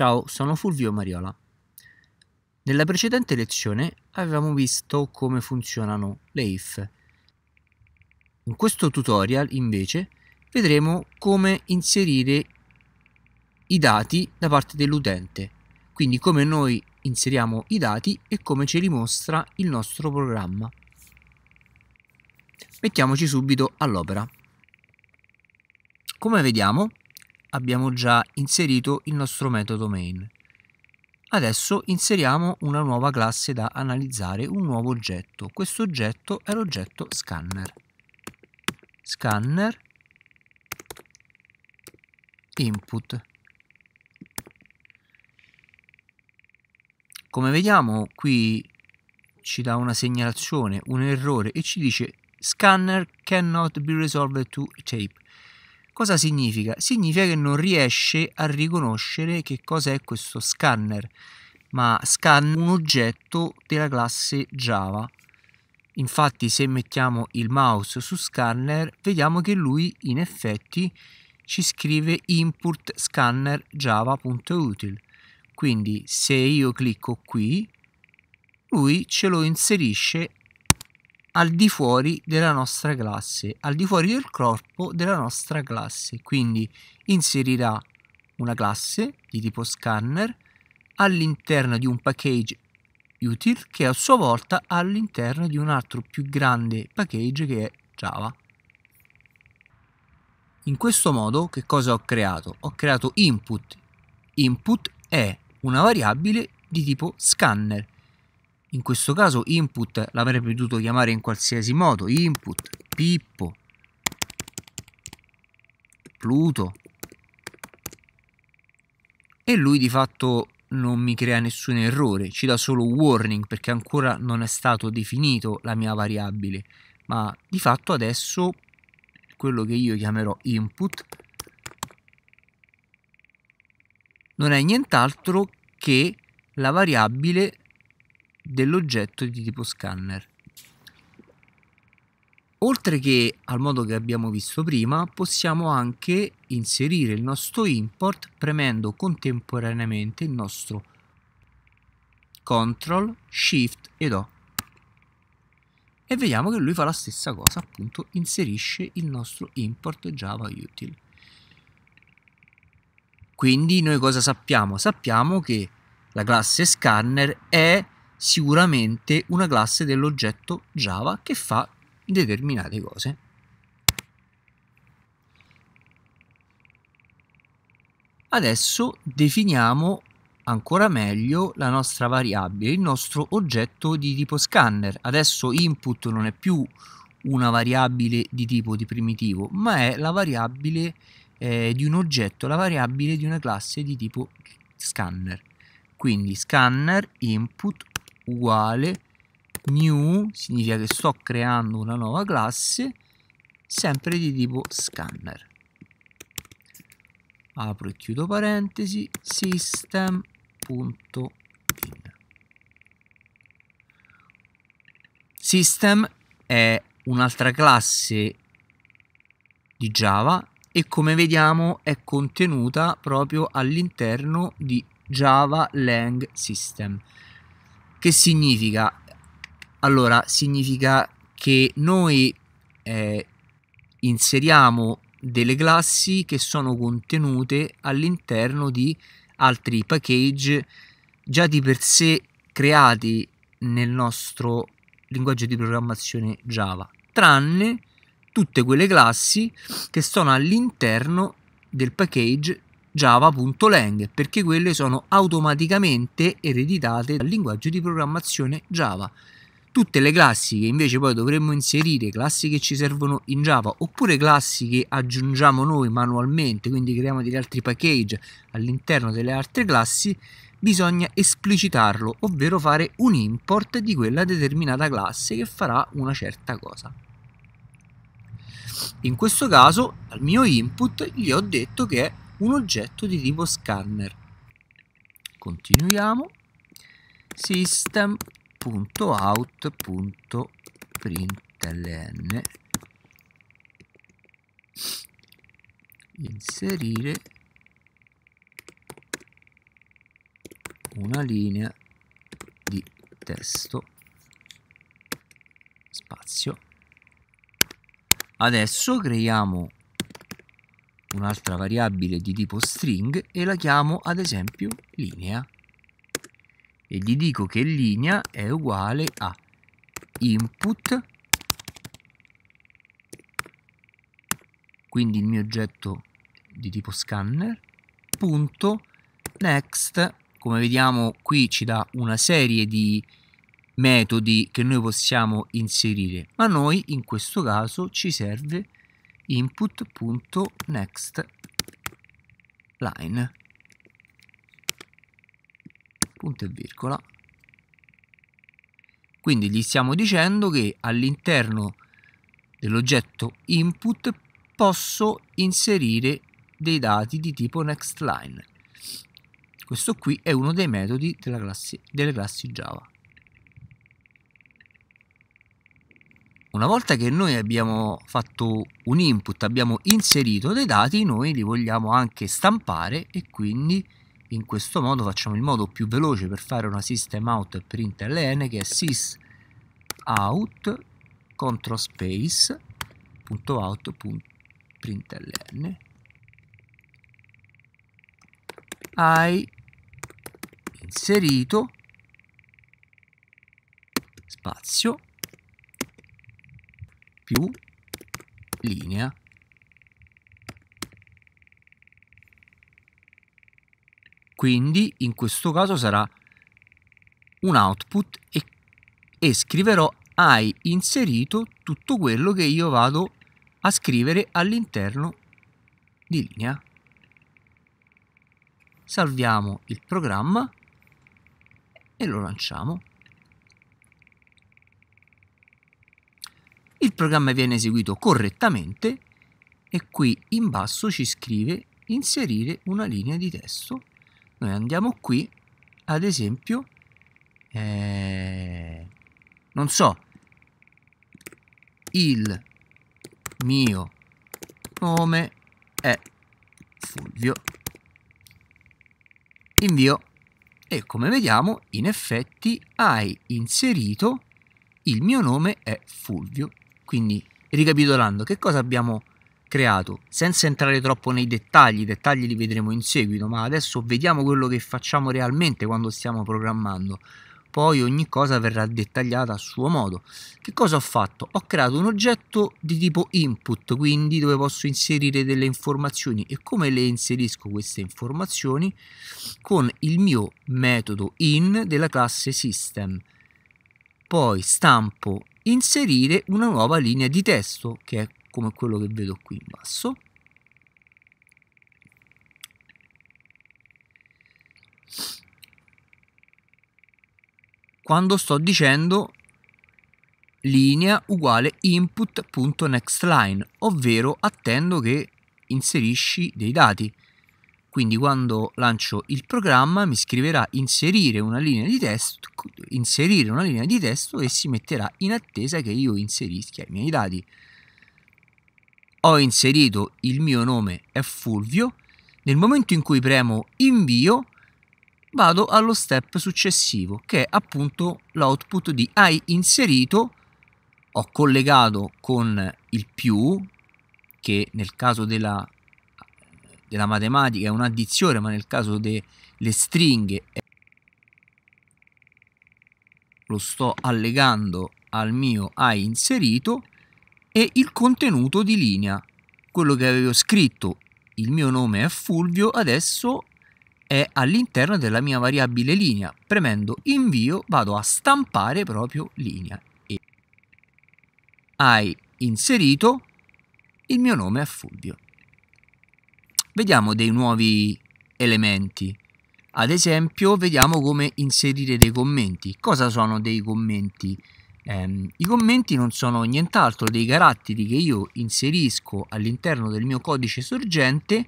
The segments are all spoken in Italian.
Ciao, sono Fulvio Mariola. Nella precedente lezione avevamo visto come funzionano le if. In questo tutorial, invece, vedremo come inserire i dati da parte dell'utente, quindi come noi inseriamo i dati e come ce li mostra il nostro programma. Mettiamoci subito all'opera. Come vediamo, abbiamo già inserito il nostro metodo main. Adesso inseriamo una nuova classe da analizzare, un nuovo oggetto. Questo oggetto è l'oggetto scanner. Scanner input. Come vediamo qui ci dà una segnalazione, un errore e ci dice scanner cannot be resolved to tape. Cosa significa? Significa che non riesce a riconoscere che cos'è questo scanner, ma scanna un oggetto della classe Java. Infatti se mettiamo il mouse su scanner vediamo che lui in effetti ci scrive input scanner java.util. Quindi se io clicco qui lui ce lo inserisce al di fuori della nostra classe, al di fuori del corpo della nostra classe. Quindi inserirà una classe di tipo scanner all'interno di un package util che a sua volta all'interno di un altro più grande package che è Java. In questo modo che cosa ho creato? Ho creato input. Input è una variabile di tipo scanner in questo caso input l'avrei potuto chiamare in qualsiasi modo, input, Pippo, Pluto. E lui di fatto non mi crea nessun errore, ci dà solo warning perché ancora non è stato definito la mia variabile, ma di fatto adesso quello che io chiamerò input non è nient'altro che la variabile dell'oggetto di tipo scanner. Oltre che al modo che abbiamo visto prima, possiamo anche inserire il nostro import premendo contemporaneamente il nostro CTRL, SHIFT ed O. E vediamo che lui fa la stessa cosa, appunto inserisce il nostro import Java util. Quindi noi cosa sappiamo? Sappiamo che la classe scanner è sicuramente una classe dell'oggetto Java che fa determinate cose. Adesso definiamo ancora meglio la nostra variabile, il nostro oggetto di tipo scanner. Adesso input non è più una variabile di tipo di primitivo, ma è la variabile eh, di un oggetto, la variabile di una classe di tipo scanner. Quindi scanner input uguale new significa che sto creando una nuova classe sempre di tipo scanner apro e chiudo parentesi system.in system è un'altra classe di java e come vediamo è contenuta proprio all'interno di java lang system che significa? Allora, significa che noi eh, inseriamo delle classi che sono contenute all'interno di altri package già di per sé creati nel nostro linguaggio di programmazione Java, tranne tutte quelle classi che sono all'interno del package java.lang perché quelle sono automaticamente ereditate dal linguaggio di programmazione Java. Tutte le classi che invece poi dovremmo inserire, classi che ci servono in Java oppure classi che aggiungiamo noi manualmente, quindi creiamo degli altri package all'interno delle altre classi, bisogna esplicitarlo, ovvero fare un import di quella determinata classe che farà una certa cosa. In questo caso al mio input gli ho detto che un oggetto di tipo scanner. Continuiamo. System.out.println inserire una linea di testo spazio adesso creiamo un'altra variabile di tipo string e la chiamo ad esempio linea e gli dico che linea è uguale a input quindi il mio oggetto di tipo scanner punto next come vediamo qui ci dà una serie di metodi che noi possiamo inserire ma noi in questo caso ci serve input.nextLine punto e virgola quindi gli stiamo dicendo che all'interno dell'oggetto input posso inserire dei dati di tipo nextLine questo qui è uno dei metodi classe, delle classi Java una volta che noi abbiamo fatto un input, abbiamo inserito dei dati, noi li vogliamo anche stampare e quindi in questo modo facciamo il modo più veloce per fare una system out println che è sysout control space.out.println hai inserito spazio più linea quindi in questo caso sarà un output e, e, scriverò hai inserito tutto quello che io vado a scrivere all'interno di linea salviamo il programma e lo lanciamo programma viene eseguito correttamente e qui in basso ci scrive inserire una linea di testo. Noi andiamo qui, ad esempio, eh, non so, il mio nome è Fulvio. Invio e come vediamo in effetti hai inserito il mio nome è Fulvio quindi, ricapitolando, che cosa abbiamo creato? Senza entrare troppo nei dettagli, i dettagli li vedremo in seguito, ma adesso vediamo quello che facciamo realmente quando stiamo programmando. Poi ogni cosa verrà dettagliata a suo modo. Che cosa ho fatto? Ho creato un oggetto di tipo input, quindi dove posso inserire delle informazioni e come le inserisco queste informazioni? Con il mio metodo in della classe system poi stampo inserire una nuova linea di testo che è come quello che vedo qui in basso quando sto dicendo linea uguale input.nextline ovvero attendo che inserisci dei dati quindi quando lancio il programma mi scriverà inserire una linea di testo, inserire una linea di testo e si metterà in attesa che io inserisca i miei dati. Ho inserito il mio nome è Fulvio. Nel momento in cui premo invio vado allo step successivo che è appunto l'output di hai inserito ho collegato con il più che nel caso della della matematica è un'addizione, ma nel caso delle stringhe è... lo sto allegando al mio hai inserito e il contenuto di linea. Quello che avevo scritto, il mio nome è Fulvio, adesso è all'interno della mia variabile linea. Premendo invio vado a stampare proprio linea e hai inserito il mio nome è Fulvio vediamo dei nuovi elementi. Ad esempio, vediamo come inserire dei commenti. Cosa sono dei commenti? Eh, I commenti non sono nient'altro dei caratteri che io inserisco all'interno del mio codice sorgente,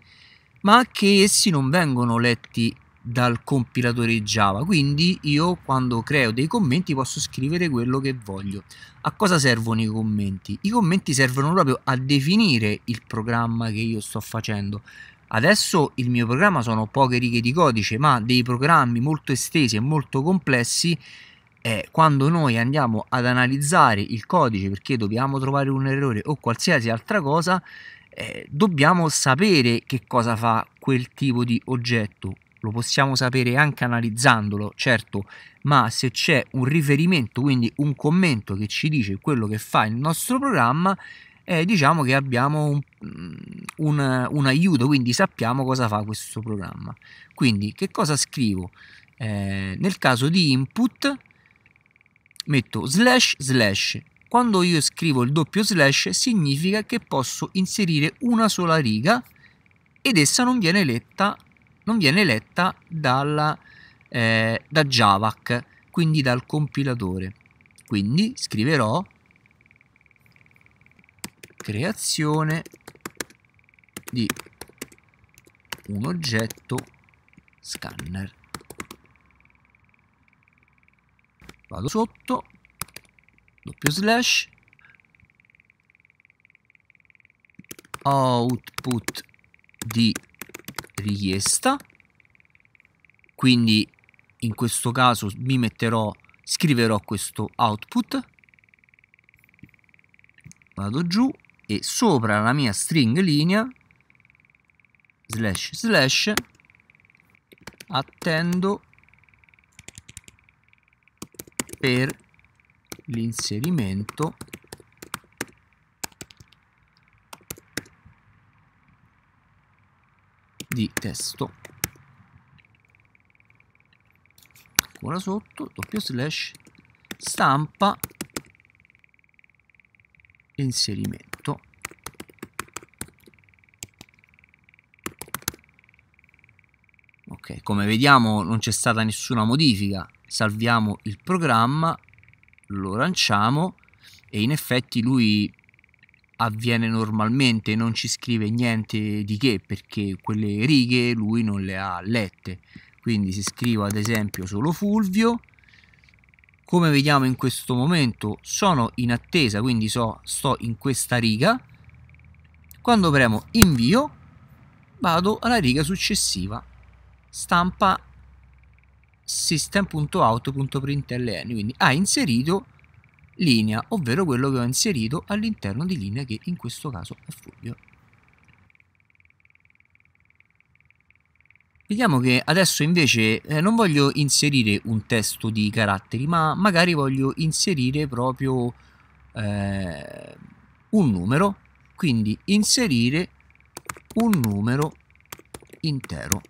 ma che essi non vengono letti dal compilatore Java. Quindi io quando creo dei commenti posso scrivere quello che voglio. A cosa servono i commenti? I commenti servono proprio a definire il programma che io sto facendo. Adesso il mio programma sono poche righe di codice, ma dei programmi molto estesi e molto complessi eh, quando noi andiamo ad analizzare il codice perché dobbiamo trovare un errore o qualsiasi altra cosa, eh, dobbiamo sapere che cosa fa quel tipo di oggetto. Lo possiamo sapere anche analizzandolo, certo, ma se c'è un riferimento, quindi un commento che ci dice quello che fa il nostro programma, eh, diciamo che abbiamo un, mm, un, un, aiuto, quindi sappiamo cosa fa questo programma. Quindi che cosa scrivo? Eh, nel caso di input metto slash slash. Quando io scrivo il doppio slash significa che posso inserire una sola riga ed essa non viene letta, non viene letta dalla, eh, da Javac, quindi dal compilatore. Quindi scriverò creazione di un oggetto scanner vado sotto doppio slash output di richiesta quindi in questo caso mi metterò scriverò questo output vado giù e sopra la mia string linea slash slash attendo per l'inserimento di testo ancora sotto doppio slash stampa inserimento come vediamo non c'è stata nessuna modifica. Salviamo il programma, lo lanciamo e in effetti lui avviene normalmente, non ci scrive niente di che perché quelle righe lui non le ha lette. Quindi se scrivo ad esempio solo Fulvio, come vediamo in questo momento sono in attesa, quindi so, sto in questa riga. Quando premo invio vado alla riga successiva stampa system.out.println quindi ha inserito linea ovvero quello che ho inserito all'interno di linea che in questo caso è Fulvio Vediamo che adesso invece eh, non voglio inserire un testo di caratteri, ma magari voglio inserire proprio eh, un numero, quindi inserire un numero intero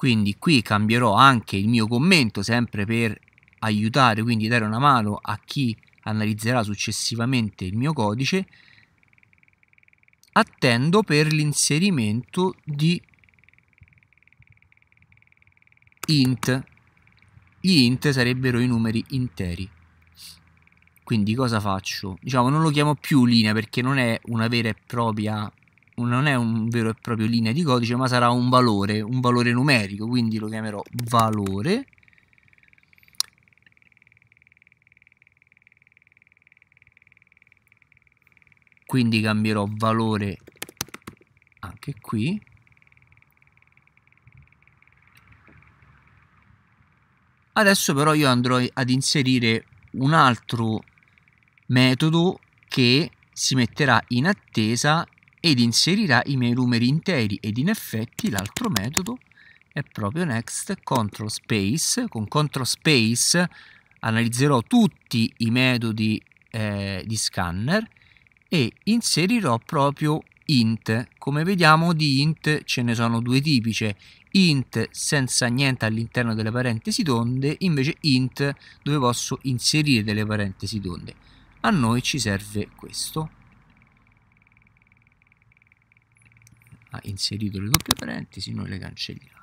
quindi qui cambierò anche il mio commento sempre per aiutare quindi dare una mano a chi analizzerà successivamente il mio codice attendo per l'inserimento di int gli int sarebbero i numeri interi quindi cosa faccio? diciamo non lo chiamo più linea perché non è una vera e propria non è un vero e proprio linea di codice, ma sarà un valore, un valore numerico, quindi lo chiamerò valore. Quindi cambierò valore anche qui. Adesso però io andrò ad inserire un altro metodo che si metterà in attesa ed inserirà i miei numeri interi ed in effetti l'altro metodo è proprio next control space con control space analizzerò tutti i metodi eh, di scanner e inserirò proprio int come vediamo di int ce ne sono due tipi c'è int senza niente all'interno delle parentesi d'onde invece int dove posso inserire delle parentesi d'onde a noi ci serve questo ha inserito le doppie parentesi, noi le cancelliamo.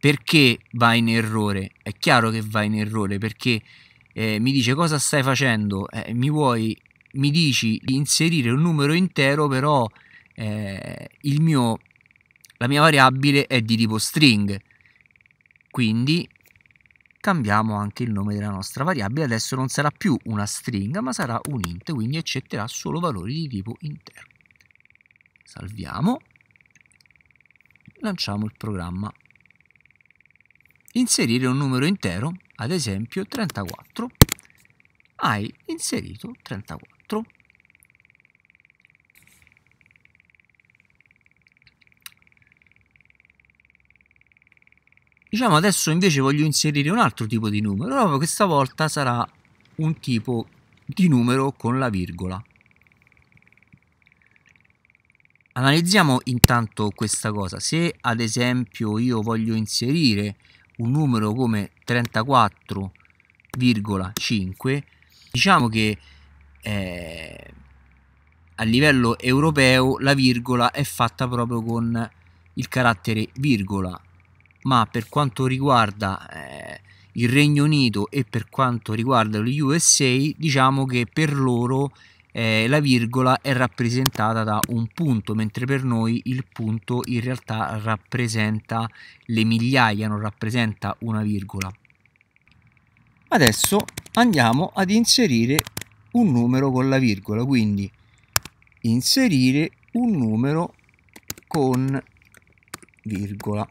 Perché va in errore? È chiaro che va in errore perché eh, mi dice cosa stai facendo, eh, mi vuoi, mi dici di inserire un numero intero, però eh, il mio, la mia variabile è di tipo string. Quindi cambiamo anche il nome della nostra variabile, adesso non sarà più una stringa ma sarà un int, quindi accetterà solo valori di tipo intero. Salviamo. Lanciamo il programma. Inserire un numero intero, ad esempio 34. Hai inserito 34. Diciamo adesso invece voglio inserire un altro tipo di numero, questa volta sarà un tipo di numero con la virgola. Analizziamo intanto questa cosa. Se ad esempio io voglio inserire un numero come 34,5, diciamo che eh, a livello europeo la virgola è fatta proprio con il carattere virgola, ma per quanto riguarda eh, il Regno Unito e per quanto riguarda gli USA, diciamo che per loro eh, la virgola è rappresentata da un punto, mentre per noi il punto in realtà rappresenta le migliaia, non rappresenta una virgola. Adesso andiamo ad inserire un numero con la virgola, quindi inserire un numero con virgola.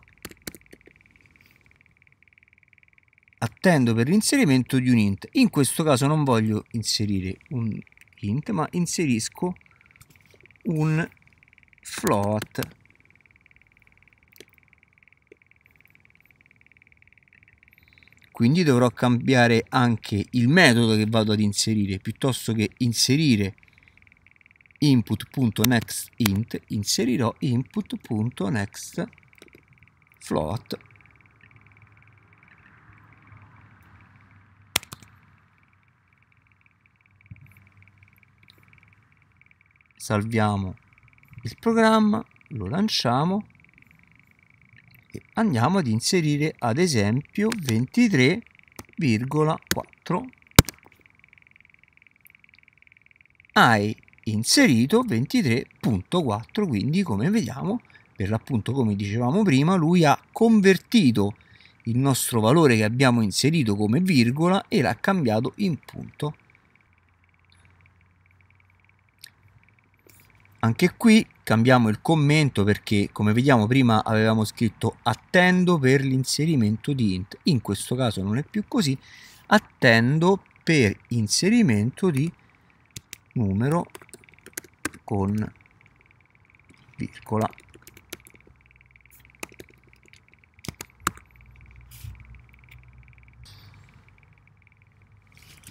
Attendo per l'inserimento di un int. In questo caso non voglio inserire un int, ma inserisco un float quindi dovrò cambiare anche il metodo che vado ad inserire piuttosto che inserire input.nextInt inserirò input.nextFloat salviamo il programma, lo lanciamo e andiamo ad inserire ad esempio 23,4 hai inserito 23.4 quindi come vediamo per l'appunto come dicevamo prima lui ha convertito il nostro valore che abbiamo inserito come virgola e l'ha cambiato in punto Anche qui cambiamo il commento perché come vediamo prima avevamo scritto attendo per l'inserimento di int. In questo caso non è più così, attendo per inserimento di numero con virgola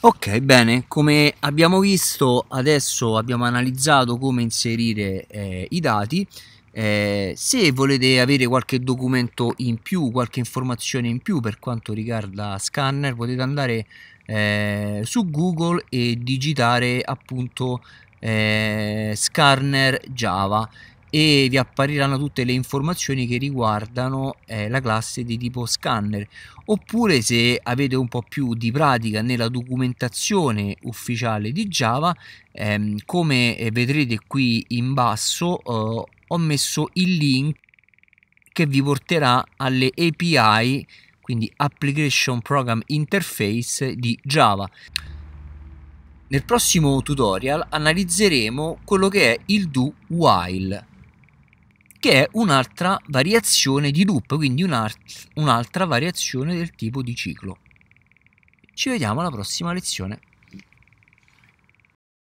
Ok, bene, come abbiamo visto adesso abbiamo analizzato come inserire eh, i dati. Eh, se volete avere qualche documento in più, qualche informazione in più per quanto riguarda scanner, potete andare eh, su Google e digitare appunto eh, scanner Java e vi appariranno tutte le informazioni che riguardano eh, la classe di tipo scanner oppure se avete un po' più di pratica nella documentazione ufficiale di Java ehm, come eh, vedrete qui in basso eh, ho messo il link che vi porterà alle API quindi Application Program Interface di Java nel prossimo tutorial analizzeremo quello che è il do while che è un'altra variazione di loop, quindi un'altra variazione del tipo di ciclo. Ci vediamo alla prossima lezione.